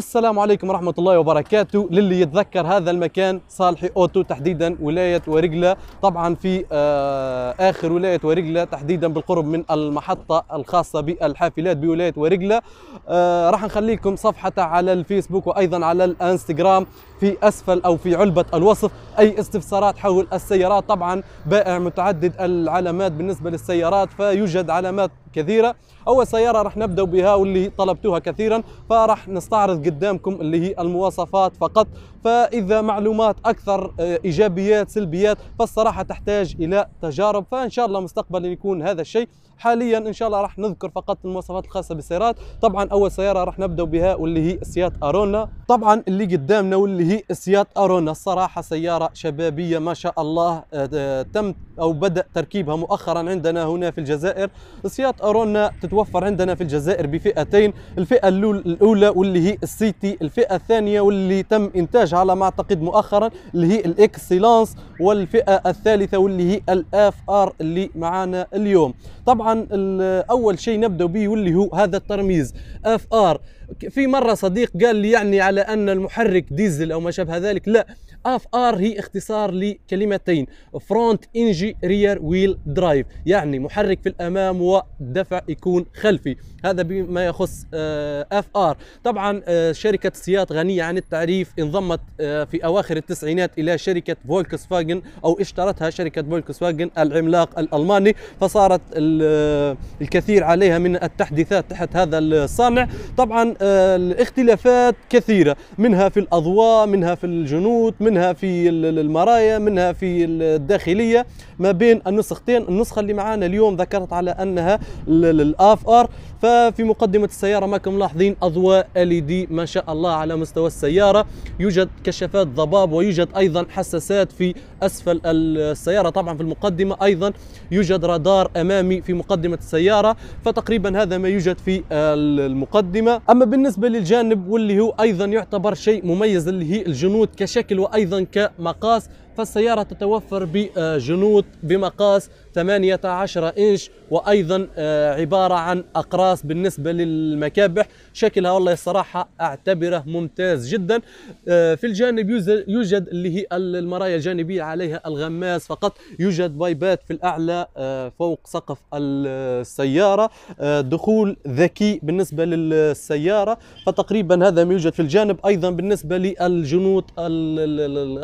السلام عليكم ورحمة الله وبركاته للي يتذكر هذا المكان صالحي أوتو تحديدا ولاية ورقلة طبعا في آه، آخر ولاية ورقلة تحديدا بالقرب من المحطة الخاصة بالحافلات بولاية ورقلة آه، راح نخليكم صفحة على الفيسبوك وأيضا على الانستغرام في أسفل أو في علبة الوصف أي استفسارات حول السيارات طبعا بائع متعدد العلامات بالنسبة للسيارات فيوجد علامات كثيرة أول سيارة رح نبدأ بها واللي طلبتوها كثيرا فرح نستعرض قدامكم اللي هي المواصفات فقط فاذا معلومات اكثر آه، ايجابيات سلبيات فالصراحه تحتاج الى تجارب فان شاء الله مستقبلا يكون هذا الشيء حاليا ان شاء الله راح نذكر فقط المواصفات الخاصه بالسيارات طبعا اول سياره راح نبدا بها واللي هي سيات ارونا طبعا اللي قدامنا واللي هي سيات ارونا الصراحه سياره شبابيه ما شاء الله آه، آه، تم او بدا تركيبها مؤخرا عندنا هنا في الجزائر سيات ارونا تتوفر عندنا في الجزائر بفئتين الفئه الاولى واللي هي السيتي الفئه الثانيه واللي تم انتاج حاجه على ما اعتقد مؤخرا اللي هي الاكسلانس والفئه الثالثه واللي هي الاف ار اللي معانا اليوم طبعا اول شيء نبدا به واللي هو هذا الترميز اف ار في مره صديق قال لي يعني على ان المحرك ديزل او ما شابه ذلك لا اف ار هي اختصار لكلمتين فرونت انجي رير ويل درايف يعني محرك في الامام والدفع يكون خلفي هذا بما يخص آه، اف ار طبعا آه، شركه سيات غنيه عن التعريف انضمت آه، في اواخر التسعينات الى شركه فولكس فاجن او اشترتها شركه فولكس فاجن العملاق الالماني فصارت الكثير عليها من التحديثات تحت هذا الصانع طبعا الاختلافات كثيره منها في الاضواء منها في الجنود من منها في المرايا منها في الداخلية ما بين النسختين النسخة اللي معانا اليوم ذكرت على أنها الآف آر ففي مقدمة السيارة كم ملاحظين أضواء ال دي ما شاء الله على مستوى السيارة يوجد كشافات ضباب ويوجد أيضا حساسات في أسفل السيارة طبعا في المقدمة أيضا يوجد رادار أمامي في مقدمة السيارة فتقريبا هذا ما يوجد في المقدمة أما بالنسبة للجانب واللي هو أيضا يعتبر شيء مميز اللي هي الجنود كشكل وأيضا أيضا كمقاس فالسيارة تتوفر بجنوط بمقاس 18 إنش وأيضا آه، عبارة عن أقراص بالنسبة للمكابح شكلها والله الصراحه اعتبره ممتاز جدا آه، في الجانب يوجد اللي هي المرايا الجانبيه عليها الغماس فقط يوجد بايبات في الاعلى آه، فوق سقف السياره آه، دخول ذكي بالنسبه للسياره فتقريبا هذا ما يوجد في الجانب ايضا بالنسبه للجنود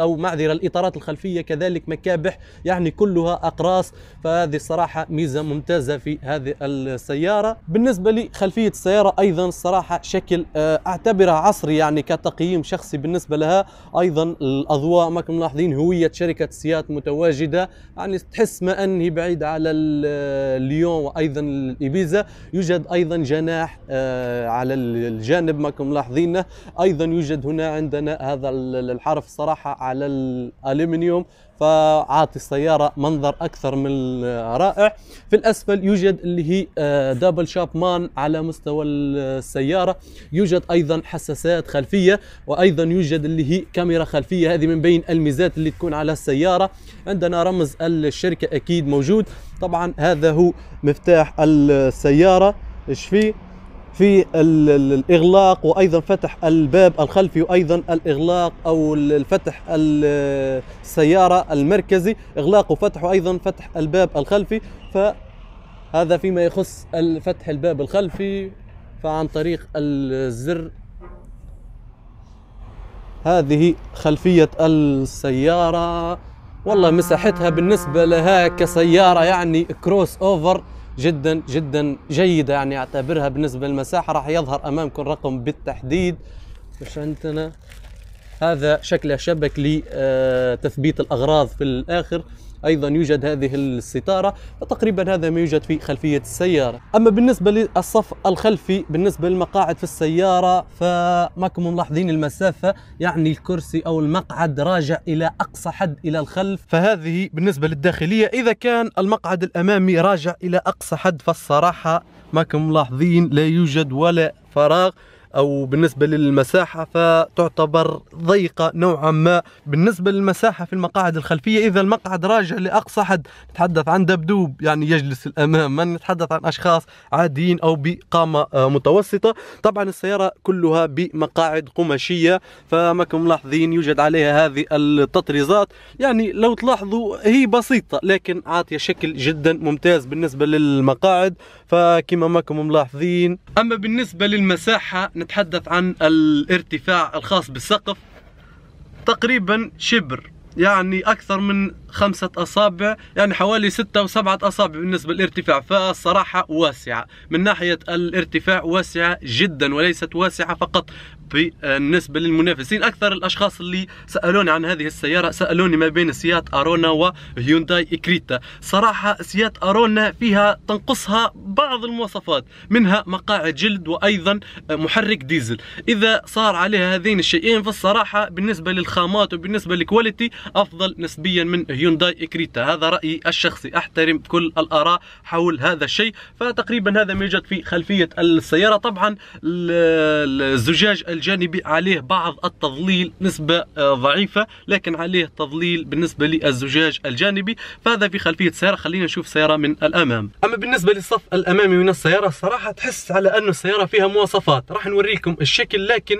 او معذره الاطارات الخلفيه كذلك مكابح يعني كلها اقراص فهذه الصراحه ميزه ممتازه في هذه السياره بالنسبه لخلفيه السياره ايضا الصراحه بصراحة شكل آه، أعتبرها عصري يعني كتقييم شخصي بالنسبة لها أيضا الأضواء ما ملاحظين هوية شركة سيات متواجدة يعني تحس ما أنه بعيد على آه، ليون وأيضا الإبيزا يوجد أيضا جناح آه، على الجانب ما ملاحظينه أيضا يوجد هنا عندنا هذا الحرف صراحة على الألمنيوم فعاطي السيارة منظر أكثر من رائع في الأسفل يوجد اللي هي دابل شاب مان على مستوى السيارة يوجد أيضا حساسات خلفية وأيضا يوجد اللي هي كاميرا خلفية هذه من بين الميزات اللي تكون على السيارة عندنا رمز الشركة أكيد موجود طبعا هذا هو مفتاح السيارة ايش فيه في الإغلاق وأيضا فتح الباب الخلفي وأيضا الإغلاق أو الفتح السيارة المركزي إغلاق وفتح وأيضا فتح الباب الخلفي فهذا فيما يخص فتح الباب الخلفي فعن طريق الزر هذه خلفية السيارة والله مساحتها بالنسبة لها كسيارة يعني كروس أوفر جدا جدا جيده يعني اعتبرها بالنسبه للمساحه راح يظهر امامكم رقم بالتحديد مش عندنا هذا شكله شبك لتثبيت الأغراض في الآخر ايضا يوجد هذه الستاره وتقريبا هذا ما يوجد في خلفيه السياره اما بالنسبه للصف الخلفي بالنسبه للمقاعد في السياره فماكم ملاحظين المسافه يعني الكرسي او المقعد راجع الى اقصى حد الى الخلف فهذه بالنسبه للداخليه اذا كان المقعد الامامي راجع الى اقصى حد فالصراحه ماكم ملاحظين لا يوجد ولا فراغ او بالنسبه للمساحه فتعتبر ضيقه نوعا ما بالنسبه للمساحه في المقاعد الخلفيه اذا المقعد راجع لاقصى حد نتحدث عن دبدوب يعني يجلس الامام ما نتحدث عن اشخاص عاديين او بقامه آه، متوسطه طبعا السياره كلها بمقاعد قماشيه فما كم ملاحظين يوجد عليها هذه التطريزات يعني لو تلاحظوا هي بسيطه لكن عاطيه شكل جدا ممتاز بالنسبه للمقاعد فكما ماكم ملاحظين اما بالنسبه للمساحه نتحدث عن الارتفاع الخاص بالسقف تقريبا شبر يعني أكثر من خمسة أصابع يعني حوالي ستة وسبعة أصابع بالنسبة للارتفاع فالصراحة واسعة من ناحية الارتفاع واسعة جدا وليست واسعة فقط بالنسبة للمنافسين أكثر الأشخاص اللي سألوني عن هذه السيارة سألوني ما بين سيات أرونا وهيونداي إكريتا صراحة سيات أرونا فيها تنقصها بعض المواصفات منها مقاعد جلد وأيضا محرك ديزل إذا صار عليها هذين الشيئين فالصراحة بالنسبة للخامات وبالنسبة للكواليتي أفضل نسبيا من هيونداي إكريتا هذا رأيي الشخصي أحترم كل الآراء حول هذا الشيء فتقريبا هذا ما يوجد في خلفية السيارة طبعا الزجاج الجانبي عليه بعض التظليل نسبة آه، ضعيفة لكن عليه تظليل بالنسبة للزجاج الجانبي فهذا في خلفية السياره خلينا نشوف سيارة من الأمام أما بالنسبة للصف الامامي من السياره الصراحه تحس على انه السياره فيها مواصفات راح نوريكم الشكل لكن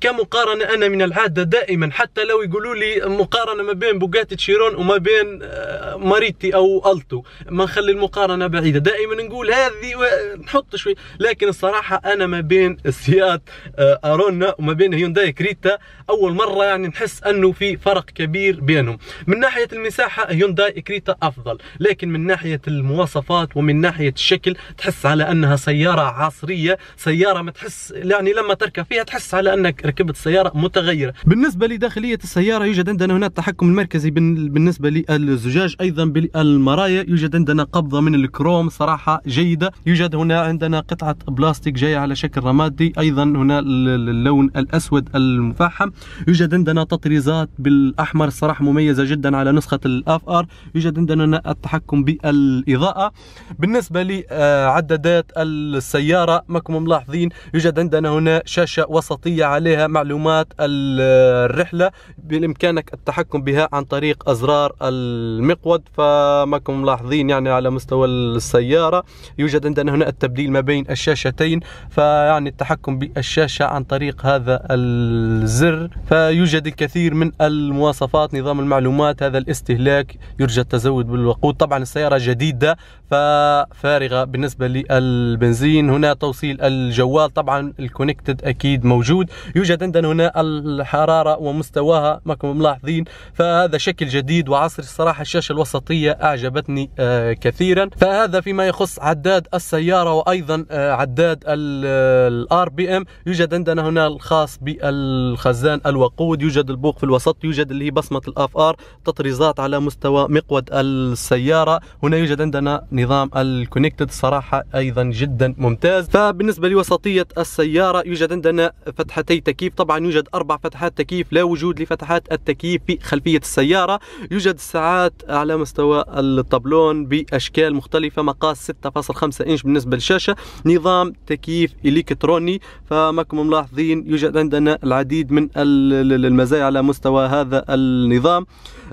كمقارنه انا من العاده دائما حتى لو يقولوا لي مقارنه ما بين بوجاتي تشيرون وما بين آه، ماريتي او التو ما نخلي المقارنه بعيده دائما نقول هذه نحط شوي لكن الصراحه انا ما بين السيات آه، ارونا وما بين هيونداي كريتا اول مره يعني نحس انه في فرق كبير بينهم من ناحيه المساحه هيونداي كريتا افضل لكن من ناحيه المواصفات ومن ناحيه الشكل تحس على انها سياره عصريه سياره ما تحس يعني لما تركب فيها تحس على انك ركبت سياره متغيره بالنسبه لداخليه السياره يوجد عندنا هنا التحكم المركزي بالنسبه للزجاج ايضا بالمرايا يوجد عندنا قبضه من الكروم صراحه جيده يوجد هنا عندنا قطعه بلاستيك جايه على شكل رمادي ايضا هنا اللون الاسود المفحم يوجد عندنا تطريزات بالاحمر صراحه مميزه جدا على نسخه الاف ار يوجد عندنا التحكم بالاضاءه بالنسبه لي آه، عدادات السيارة ماكم ملاحظين يوجد عندنا هنا شاشة وسطية عليها معلومات الرحلة بإمكانك التحكم بها عن طريق أزرار المقود فماكم ملاحظين يعني على مستوى السيارة يوجد عندنا هنا التبديل ما بين الشاشتين فيعني التحكم بالشاشة عن طريق هذا الزر فيوجد الكثير من المواصفات نظام المعلومات هذا الاستهلاك يرجى التزود بالوقود طبعا السيارة جديدة ففارغة بالنسبة بالنسبة للبنزين هنا توصيل الجوال طبعا الكونكتد أكيد موجود يوجد عندنا هنا الحرارة ومستواها ما كم ملاحظين فهذا شكل جديد وعصري الصراحة الشاشة الوسطية أعجبتني آه، كثيرا فهذا فيما يخص عداد السيارة وأيضا آه، عداد الار بي ام يوجد عندنا هنا الخاص بالخزان الوقود يوجد البوق في الوسط يوجد اللي هي بصمة الاف ار تطريزات على مستوى مقود السيارة هنا يوجد عندنا نظام الكونكتد صراحة صراحة أيضا جدا ممتاز فبالنسبة لوسطية السيارة يوجد عندنا فتحتي تكييف طبعا يوجد أربع فتحات تكييف لا وجود لفتحات التكييف في خلفية السيارة يوجد ساعات على مستوى الطبلون بأشكال مختلفة مقاس 6.5 إنش بالنسبة للشاشة نظام تكييف إلكتروني فماكم ملاحظين يوجد عندنا العديد من المزايا على مستوى هذا النظام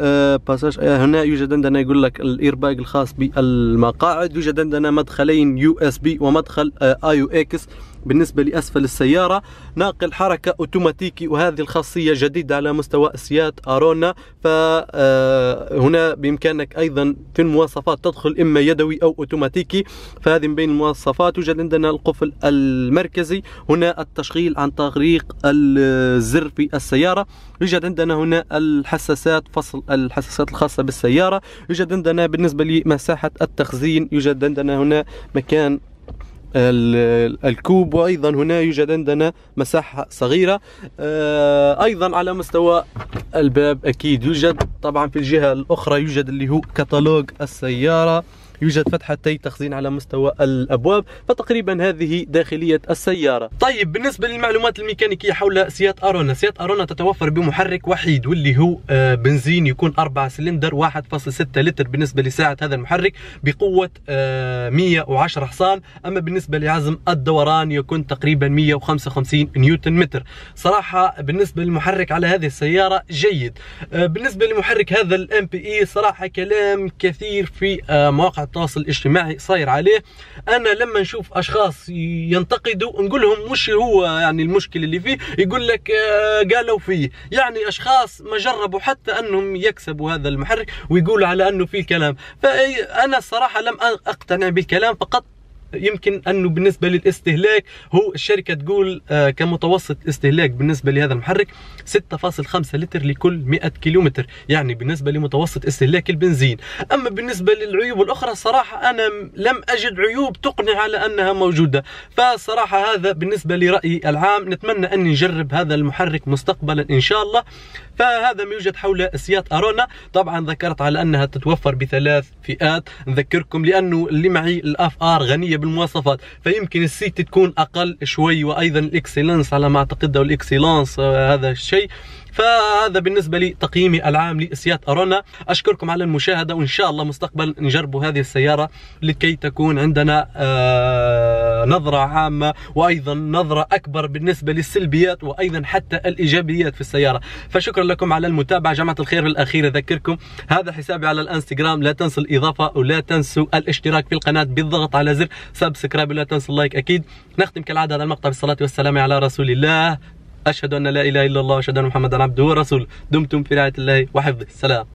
آه، آه، هنا يوجد عندنا يقول لك الإيرباك الخاص بالمقاعد يوجد عندنا مدخل مدخلين يو اس بي ومدخل آه، اي او اكس بالنسبة لأسفل السيارة ناقل حركة أوتوماتيكي وهذه الخاصية جديدة على مستوى سيات أرونا فهنا آه، بإمكانك أيضا في المواصفات تدخل إما يدوي أو أوتوماتيكي فهذه من بين المواصفات يوجد عندنا القفل المركزي هنا التشغيل عن طريق الزر في السيارة يوجد عندنا هنا الحساسات فصل الحساسات الخاصة بالسيارة يوجد عندنا بالنسبة لمساحة التخزين يوجد عندنا هنا مكان الكوب وايضا هنا يوجد عندنا مساحه صغيره آه، ايضا على مستوى الباب اكيد يوجد طبعا في الجهه الاخرى يوجد اللي هو كتالوج السياره يوجد فتحتي تخزين على مستوى الابواب فتقريبا هذه داخليه السياره طيب بالنسبه للمعلومات الميكانيكيه حول سيات ارونا سيات ارونا تتوفر بمحرك وحيد واللي هو آه، بنزين يكون 4 سلندر 1.6 لتر بالنسبه لساعه هذا المحرك بقوه 110 آه، حصان اما بالنسبه لعزم الدوران يكون تقريبا 155 نيوتن متر صراحه بالنسبه للمحرك على هذه السياره جيد آه، بالنسبه لمحرك هذا الام بي اي e، صراحه كلام كثير في مواقع التواصل الاجتماعي صاير عليه انا لما نشوف اشخاص ينتقدوا نقول لهم مش هو يعني المشكل اللي فيه يقول لك آه، قالوا فيه يعني اشخاص ما جربوا حتى انهم يكسبوا هذا المحرك ويقولوا على انه فيه كلام فانا الصراحه لم اقتنع بالكلام فقط يمكن انه بالنسبه للاستهلاك هو الشركه تقول آه، كمتوسط استهلاك بالنسبه لهذا المحرك 6.5 لتر لكل 100 كيلومتر يعني بالنسبه لمتوسط استهلاك البنزين اما بالنسبه للعيوب الاخرى صراحه انا لم اجد عيوب تقنع على انها موجوده فصراحه هذا بالنسبه لرايي العام نتمنى ان نجرب هذا المحرك مستقبلا ان شاء الله فهذا ما يوجد حول سيات ارونا طبعا ذكرت على انها تتوفر بثلاث فئات نذكركم لانه اللي معي الاف ار غنيه بالمواصفات فيمكن السيت تكون اقل شوي وايضا الاكسلنس على ما اعتقد او الاكسلانس آه، هذا الشيء فهذا بالنسبه لي تقييمي العام لسيات ارونا اشكركم على المشاهده وان شاء الله مستقبلا نجربوا هذه السياره لكي تكون عندنا آه، نظره عامه وايضا نظره اكبر بالنسبه للسلبيات وايضا حتى الايجابيات في السياره فشكرا لكم على المتابعه جماعه الخير بالاخير اذكركم هذا حسابي على الانستغرام لا تنسوا الاضافه ولا تنسوا الاشتراك في القناه بالضغط على زر سبسكرايب ولا تنسوا اللايك اكيد نختم كالعاده هذا المقطع بالصلاه والسلام على رسول الله أشهد أن لا إله إلا الله وأشهد أن محمدا عبده ورسوله دمتم في رعاية الله وحفظه السلام